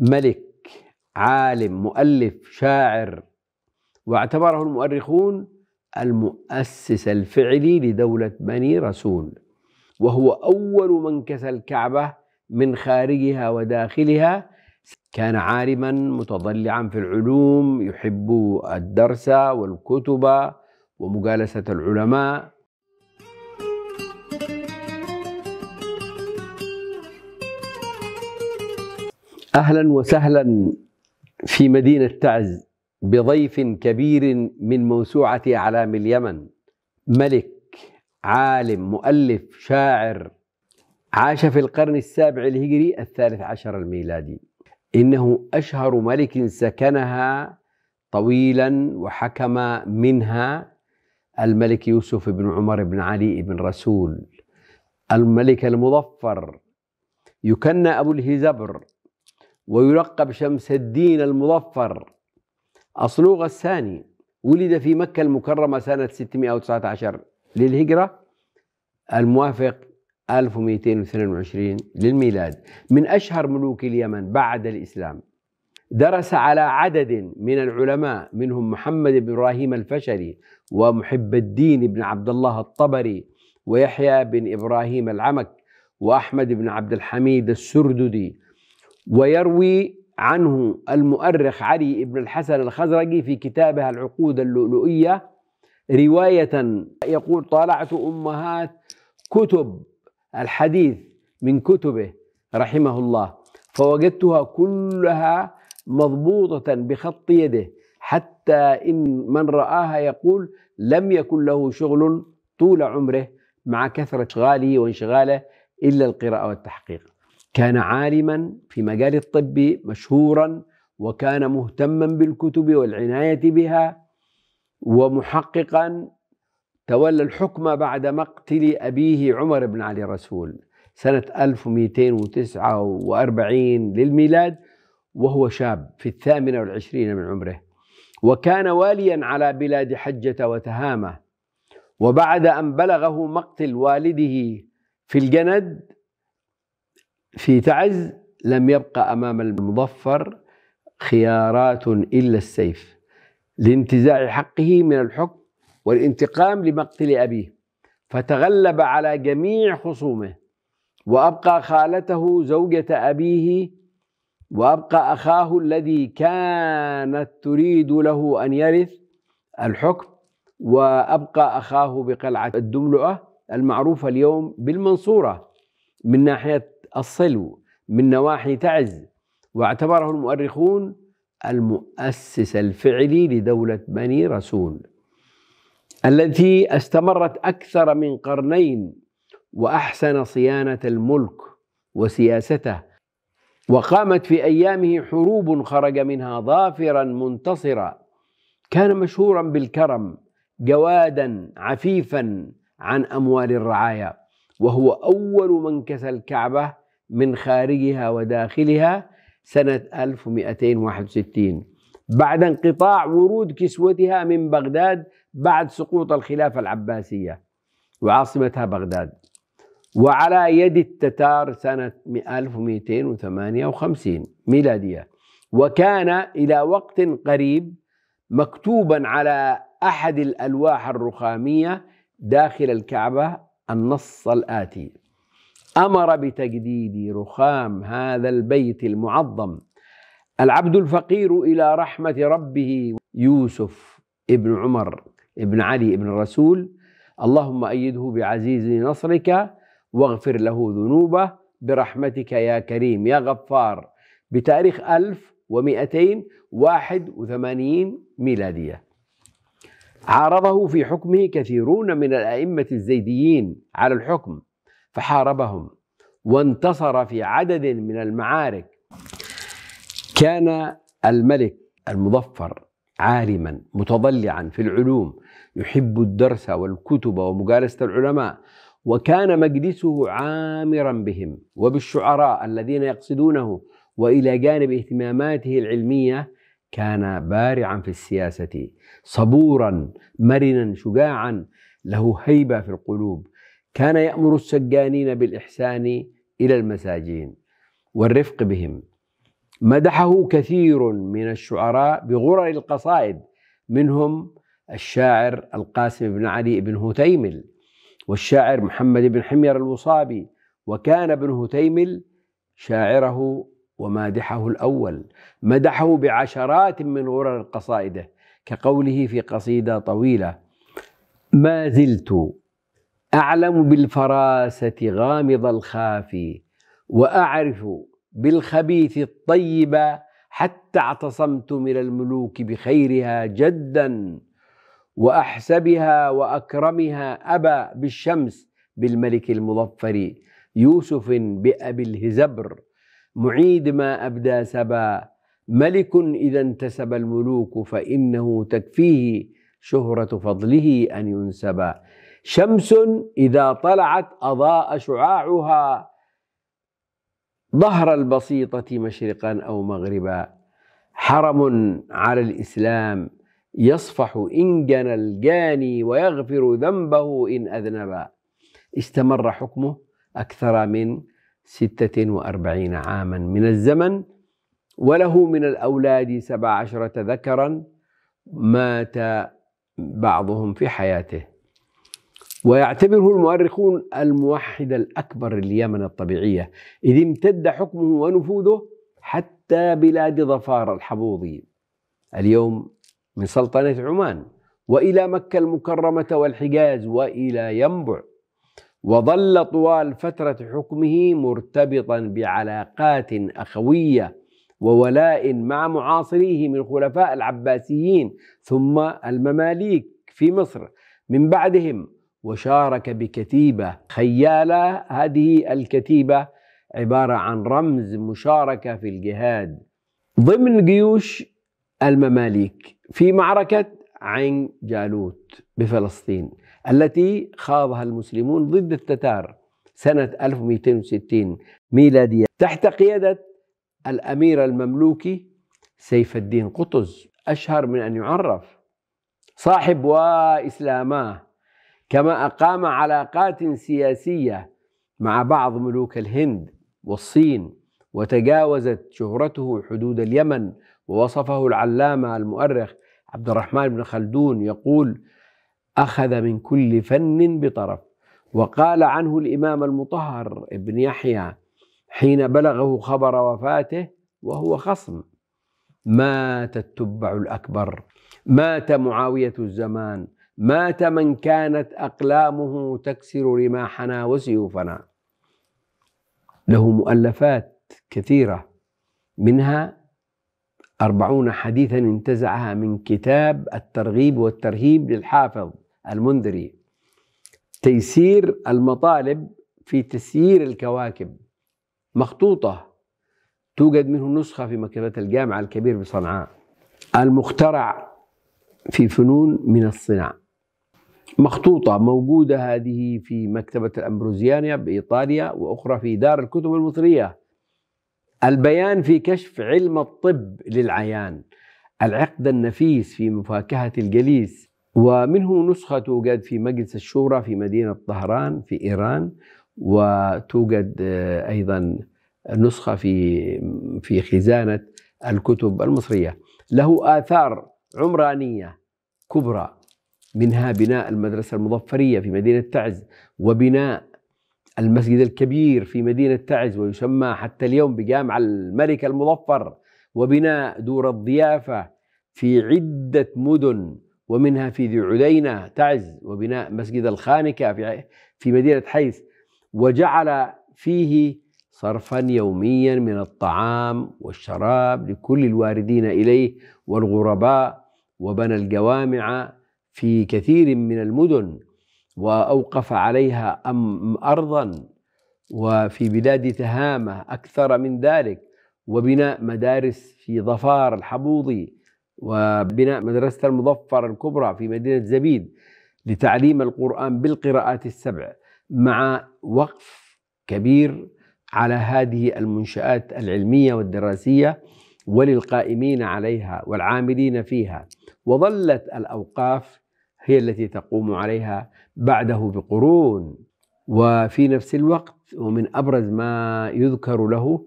ملك عالم مؤلف شاعر واعتبره المؤرخون المؤسس الفعلي لدولة بني رسول وهو أول من كسى الكعبة من خارجها وداخلها كان عالما متضلعا في العلوم يحب الدرس والكتب ومجالسة العلماء اهلا وسهلا في مدينه تعز بضيف كبير من موسوعه اعلام اليمن ملك عالم مؤلف شاعر عاش في القرن السابع الهجري الثالث عشر الميلادي انه اشهر ملك سكنها طويلا وحكم منها الملك يوسف بن عمر بن علي بن رسول الملك المظفر يكنى ابو الهزبر ويلقب شمس الدين المظفر أصلوغ الثاني ولد في مكة المكرمة سنة 619 للهجرة الموافق 1222 للميلاد من أشهر ملوك اليمن بعد الإسلام درس على عدد من العلماء منهم محمد بن إبراهيم الفشري ومحب الدين بن عبد الله الطبري ويحيى بن إبراهيم العمك وأحمد بن عبد الحميد السرددي ويروي عنه المؤرخ علي بن الحسن الخزرجي في كتابه العقود اللؤلؤية رواية يقول طالعت أمهات كتب الحديث من كتبه رحمه الله فوجدتها كلها مضبوطة بخط يده حتى إن من رآها يقول لم يكن له شغل طول عمره مع كثرة إشغاله وانشغاله إلا القراءة والتحقيق كان عالما في مجال الطب مشهورا وكان مهتما بالكتب والعنايه بها ومحققا تولى الحكم بعد مقتل ابيه عمر بن علي رسول سنه 1249 للميلاد وهو شاب في الثامنه والعشرين من عمره وكان واليا على بلاد حجه وتهامه وبعد ان بلغه مقتل والده في الجند في تعز لم يبقى امام المظفر خيارات الا السيف لانتزاع حقه من الحكم والانتقام لمقتل ابيه فتغلب على جميع خصومه وابقى خالته زوجه ابيه وابقى اخاه الذي كانت تريد له ان يرث الحكم وابقى اخاه بقلعه الدملؤه المعروفه اليوم بالمنصوره من ناحيه الصلو من نواحي تعز واعتبره المؤرخون المؤسس الفعلي لدولة بني رسول التي استمرت أكثر من قرنين وأحسن صيانة الملك وسياسته وقامت في أيامه حروب خرج منها ظافرا منتصرا كان مشهورا بالكرم جوادا عفيفا عن أموال الرعايا وهو أول من كسى الكعبة من خارجها وداخلها سنة 1261 بعد انقطاع ورود كسوتها من بغداد بعد سقوط الخلافة العباسية وعاصمتها بغداد وعلى يد التتار سنة 1258 ميلادية وكان إلى وقت قريب مكتوبا على أحد الألواح الرخامية داخل الكعبة النص الآتي أمر بتجديد رخام هذا البيت المعظم العبد الفقير إلى رحمة ربه يوسف ابن عمر ابن علي ابن الرسول اللهم أيده بعزيز نصرك واغفر له ذنوبه برحمتك يا كريم يا غفار بتاريخ 1281 ميلادية عارضه في حكمه كثيرون من الأئمة الزيديين على الحكم فحاربهم وانتصر في عدد من المعارك كان الملك المظفر عالما متضلعا في العلوم يحب الدرس والكتب ومجالسة العلماء وكان مجلسه عامرا بهم وبالشعراء الذين يقصدونه والى جانب اهتماماته العلميه كان بارعا في السياسة صبورا مرنا شجاعا له هيبة في القلوب كان يأمر السجانين بالإحسان إلى المساجين والرفق بهم مدحه كثير من الشعراء بغرر القصائد منهم الشاعر القاسم بن علي بن هتيمل والشاعر محمد بن حمير الوصابي وكان ابن هتيمل شاعره ومادحه الأول مدحه بعشرات من غرر قصائده كقوله في قصيدة طويلة ما زلت أعلم بالفراسة غامض الخافي وأعرف بالخبيث الطيبة حتى اعتصمت من الملوك بخيرها جدا وأحسبها وأكرمها أبا بالشمس بالملك المظفر يوسف بأبي الهزبر معيد ما أبدى سبا ملك إذا انتسب الملوك فإنه تكفيه شهرة فضله أن ينسبا شمس إذا طلعت أضاء شعاعها ظهر البسيطة مشرقا أو مغربا حرم على الإسلام يصفح إن جنى الجاني ويغفر ذنبه إن أذنبا استمر حكمه أكثر من ستة وأربعين عاما من الزمن وله من الأولاد سبع عشرة ذكرا مات بعضهم في حياته ويعتبره المؤرخون الموحد الأكبر لليمن الطبيعية إذ امتد حكمه ونفوذه حتى بلاد ظفار الحبوضي اليوم من سلطنة عمان وإلى مكة المكرمة والحجاز وإلى ينبع وظل طوال فترة حكمه مرتبطا بعلاقات أخوية وولاء مع معاصريه من خلفاء العباسيين ثم المماليك في مصر من بعدهم وشارك بكتيبة خيالة هذه الكتيبة عبارة عن رمز مشاركة في الجهاد ضمن جيوش المماليك في معركة عين جالوت بفلسطين التي خاضها المسلمون ضد التتار سنة 1260 ميلادية تحت قيادة الأمير المملوكي سيف الدين قطز أشهر من أن يعرف صاحب وإسلاماه كما أقام علاقات سياسية مع بعض ملوك الهند والصين وتجاوزت شهرته حدود اليمن ووصفه العلامة المؤرخ عبد الرحمن بن خلدون يقول أخذ من كل فن بطرف وقال عنه الإمام المطهر ابن يحيى حين بلغه خبر وفاته وهو خصم مات التبع الأكبر مات معاوية الزمان مات من كانت أقلامه تكسر رماحنا وسيوفنا له مؤلفات كثيرة منها أربعون حديثا انتزعها من كتاب الترغيب والترهيب للحافظ المنذري تيسير المطالب في تسيير الكواكب مخطوطة توجد منه نسخة في مكتبة الجامعة الكبير بصنعاء المخترع في فنون من الصناعة مخطوطة موجودة هذه في مكتبة الأمبروزيانيا بإيطاليا وأخرى في دار الكتب المصرية البيان في كشف علم الطب للعيان العقد النفيس في مفاكهة الجليس ومنه نسخة توجد في مجلس الشورى في مدينة طهران في إيران وتوجد آه، أيضا نسخة في في خزانة الكتب المصرية له آثار عمرانية كبرى منها بناء المدرسة المظفرية في مدينة تعز وبناء المسجد الكبير في مدينة تعز ويسمى حتى اليوم بجامع الملك المظفر وبناء دور الضيافة في عدة مدن ومنها في ذي عدينة تعز وبناء مسجد الخانكة في في مدينة حيث وجعل فيه صرفا يوميا من الطعام والشراب لكل الواردين إليه والغرباء وبنى الجوامع في كثير من المدن وأوقف عليها أم أرضا وفي بلاد تهامة أكثر من ذلك وبناء مدارس في ظفار الحبوضي وبناء مدرسة المظفر الكبرى في مدينة زبيد لتعليم القرآن بالقراءات السبع مع وقف كبير على هذه المنشآت العلمية والدراسية وللقائمين عليها والعاملين فيها وظلت الأوقاف هي التي تقوم عليها بعده بقرون وفي نفس الوقت ومن أبرز ما يذكر له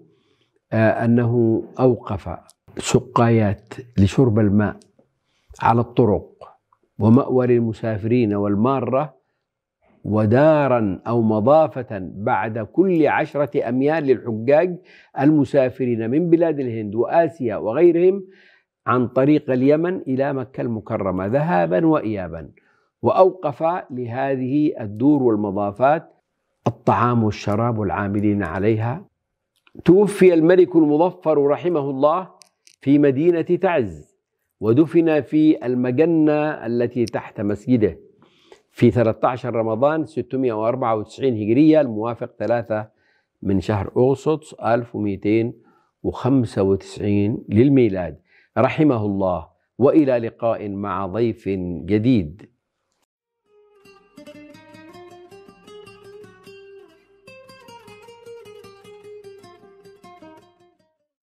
آه، أنه أوقف سقايات لشرب الماء على الطرق ومأوى للمسافرين والمارة ودارا أو مضافة بعد كل عشرة أميال للحجاج المسافرين من بلاد الهند وآسيا وغيرهم عن طريق اليمن إلى مكة المكرمة ذهابا وإيابا وأوقف لهذه الدور والمضافات الطعام والشراب والعاملين عليها توفي الملك المظفر رحمه الله في مدينة تعز ودفن في المجنة التي تحت مسجده في 13 رمضان 694 هجرية الموافق 3 من شهر أغسطس 1295 للميلاد رحمه الله وإلى لقاء مع ضيف جديد